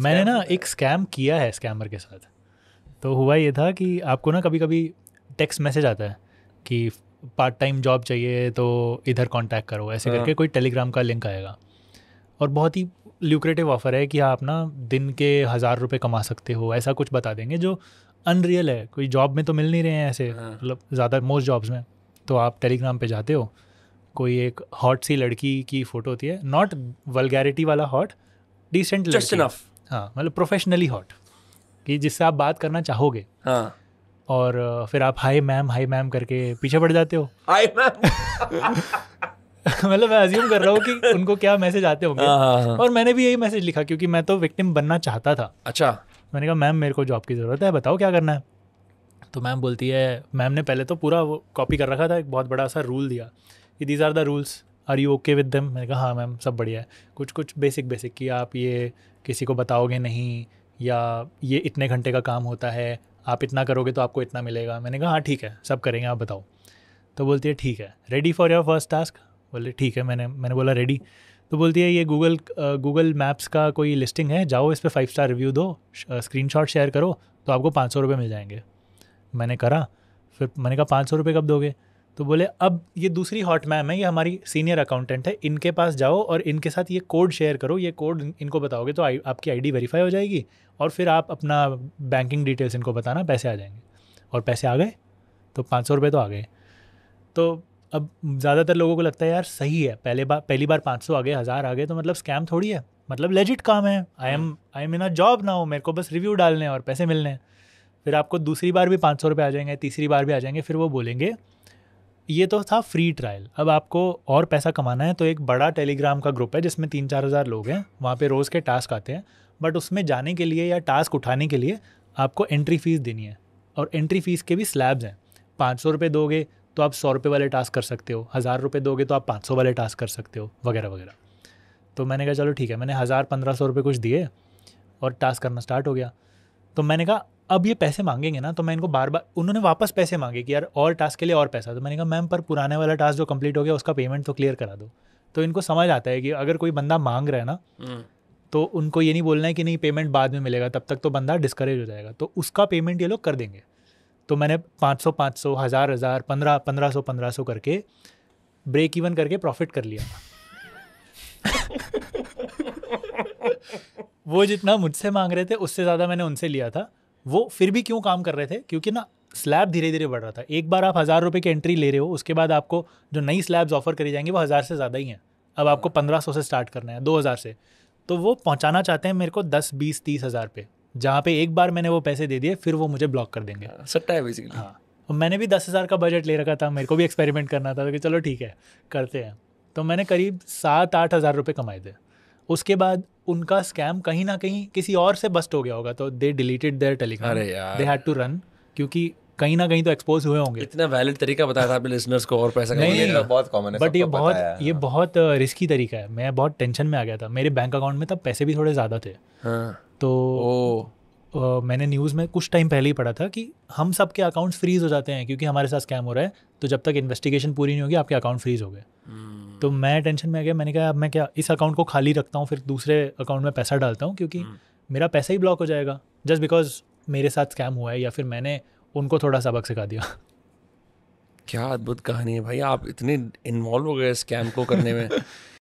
मैंने ना एक स्कैम किया है स्कैमर के साथ तो हुआ ये था कि आपको ना कभी कभी टेक्स्ट मैसेज आता है कि पार्ट टाइम जॉब चाहिए तो इधर कांटेक्ट करो ऐसे हाँ। करके कोई टेलीग्राम का लिंक आएगा और बहुत ही ल्यूक्रेटिव ऑफ़र है कि आप ना दिन के हज़ार रुपये कमा सकते हो ऐसा कुछ बता देंगे जो अनरियल है कोई जॉब में तो मिल नहीं रहे हैं ऐसे हाँ। मतलब ज़्यादा मोस्ट जॉब्स में तो आप टेलीग्राम पे जाते हो कोई एक हॉट सी लड़की की फ़ोटो होती है नॉट वलगैरिटी वाला हॉट डिसेंट जस्ट इनफ हाँ मतलब प्रोफेशनली हॉट कि जिससे आप बात करना चाहोगे हाँ और फिर आप हाई मैम हाई मैम करके पीछे पड़ जाते हो हाई मैम मतलब मैं अज्यूम कर रहा हूँ कि उनको क्या मैसेज आते होंगे हाँ, हाँ, हाँ। और मैंने भी यही मैसेज लिखा क्योंकि मैं तो विक्टिम बनना चाहता था अच्छा मैंने कहा मैम मेरे को जॉब की ज़रूरत है बताओ क्या करना है तो मैम बोलती है मैम ने पहले तो पूरा वो कॉपी कर रखा था एक बहुत बड़ा सा रूल दिया कि these are the rules are you okay with them मैंने कहा हाँ मैम सब बढ़िया है कुछ कुछ बेसिक बेसिक कि आप ये किसी को बताओगे नहीं या ये इतने घंटे का काम होता है आप इतना करोगे तो आपको इतना मिलेगा मैंने कहा हाँ ठीक है सब करेंगे आप बताओ तो बोलती है ठीक है ready for your first task बोले ठीक है मैंने मैंने बोला रेडी तो बोलती है ये गूगल गूगल मैप्स का कोई लिस्टिंग है जाओ इस पर फाइव स्टार रिव्यू दो स्क्रीन शॉट शेयर करो तो आपको पाँच सौ रुपये मिल जाएंगे मैंने करा फिर मैंने कहा पाँच सौ रुपये कब दोगे तो बोले अब ये दूसरी हॉट मैम है ये हमारी सीनियर अकाउंटेंट है इनके पास जाओ और इनके साथ ये कोड शेयर करो ये कोड इनको बताओगे तो आई, आपकी आईडी वेरीफाई हो जाएगी और फिर आप अपना बैंकिंग डिटेल्स इनको बताना पैसे आ जाएंगे और पैसे आ गए तो पाँच सौ रुपये तो आ गए तो अब ज़्यादातर लोगों को लगता है यार सही है पहले बार पहली बार पाँच सौ आ गए हज़ार आ गए तो मतलब स्कैम थोड़ी है मतलब लेजिट काम है I am I am in a job ना हो मेरे को बस रिव्यू डालने और पैसे मिलने फिर आपको दूसरी बार भी पाँच सौ रुपये आ जाएंगे तीसरी बार भी आ जाएंगे फिर वो बोलेंगे ये तो था फ्री ट्रायल अब आपको और पैसा कमाना है तो एक बड़ा टेलीग्राम का ग्रुप है जिसमें तीन चार हज़ार लोग हैं वहाँ पे रोज़ के टास्क आते हैं बट उसमें जाने के लिए या टास्क उठाने के लिए आपको एंट्री फ़ीस देनी है और एंट्री फ़ीस के भी स्लैब्स हैं पाँच सौ रुपये दोगे तो आप सौ रुपये वाले टास्क कर सकते हो हज़ार रुपये दोगे तो आप पाँच सौ वाले टास्क कर सकते हो वगैरह वगैरह तो मैंने कहा चलो ठीक है मैंने हज़ार पंद्रह सौ रुपये कुछ दिए और टास्क करना स्टार्ट हो गया तो मैंने कहा अब ये पैसे मांगेंगे ना तो मैं इनको बार बार उन्होंने वापस पैसे मांगे कि यार और टास्क के लिए और पैसा तो मैंने कहा मैम पर पुराने वाला टास्क जो कंप्लीट हो गया उसका पेमेंट तो क्लियर करा दो तो इनको समझ आता है कि अगर कोई बंदा मांग रहा है ना हम्म। तो उनको ये नहीं बोलना है कि नहीं पेमेंट बाद में मिलेगा तब तक तो बंदा डिस्करेज हो जाएगा तो उसका पेमेंट ये लोग कर देंगे तो मैंने पाँच सौ पाँच सौ हज़ार हज़ार पंद्रह पंद्रह सौ पंद्रह सौ करके ब्रेक इवन करके प्रॉफिट कर लिया वो जितना मुझसे मांग रहे थे उससे ज़्यादा मैंने उनसे लिया था वो फिर भी क्यों काम कर रहे थे क्योंकि ना स्लैब धीरे धीरे बढ़ रहा था एक बार आप हज़ार रुपये की एंट्री ले रहे हो उसके बाद आपको जो नई स्लैब्स ऑफर करी जाएंगे वो हज़ार से ज़्यादा ही हैं अब आपको हाँ। पंद्रह सौ से स्टार्ट करना है दो हज़ार से तो वो पहुँचाना चाहते हैं मेरे को दस बीस तीस हज़ार पे जहाँ पे एक बार मैंने वो पैसे दे दिए फिर वो मुझे ब्लॉक कर देंगे हाँ, सट्टा है बेसिकली हाँ और मैंने भी दस हज़ार का बजट ले रखा था मेरे को भी एक्सपेरिमेंट करना था तो कि चलो ठीक है करते हैं तो मैंने करीब सात आठ हज़ार रुपये कमाए थे उसके बाद उनका स्कैम कहीं ना कहीं किसी और से बस्ट हो गया होगा तो they deleted their Telegram they had to run क्योंकि कहीं ना कहीं तो एक्सपोज हुए होंगे इतना वैलिड तरीका बताया था आपने लिसनर्स को और पैसा का बहुत कॉमन है बट ये बहुत ये बहुत रिस्की तरीका है मैं बहुत टेंशन में आ गया था मेरे बैंक अकाउंट में तब पैसे भी थोड़े ज़्यादा थे हाँ। तो मैंने न्यूज़ में कुछ टाइम पहले ही पढ़ा था कि हम सब के अकाउंट्स फ्रीज हो जाते हैं क्योंकि हमारे साथ स्कैम हो रहा है तो जब तक इन्वेस्टिगेशन पूरी नहीं होगी आपके अकाउंट फ्रीज हो गए hmm. तो मैं टेंशन में आ गया मैंने कहा अब मैं क्या इस अकाउंट को खाली रखता हूँ फिर दूसरे अकाउंट में पैसा डालता हूँ क्योंकि hmm. मेरा पैसा ही ब्लॉक हो जाएगा जस्ट बिकॉज मेरे साथ स्कैम हुआ है या फिर मैंने उनको थोड़ा सबक सिखा दिया क्या अद्भुत कहानी है भाई आप इतने इन्वॉल्व हो गए स्कैम को करने में